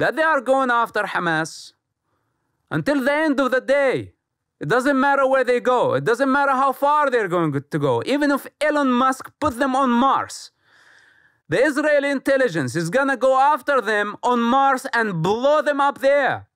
that they are going after Hamas until the end of the day. It doesn't matter where they go. It doesn't matter how far they're going to go. Even if Elon Musk put them on Mars, the Israeli intelligence is going to go after them on Mars and blow them up there.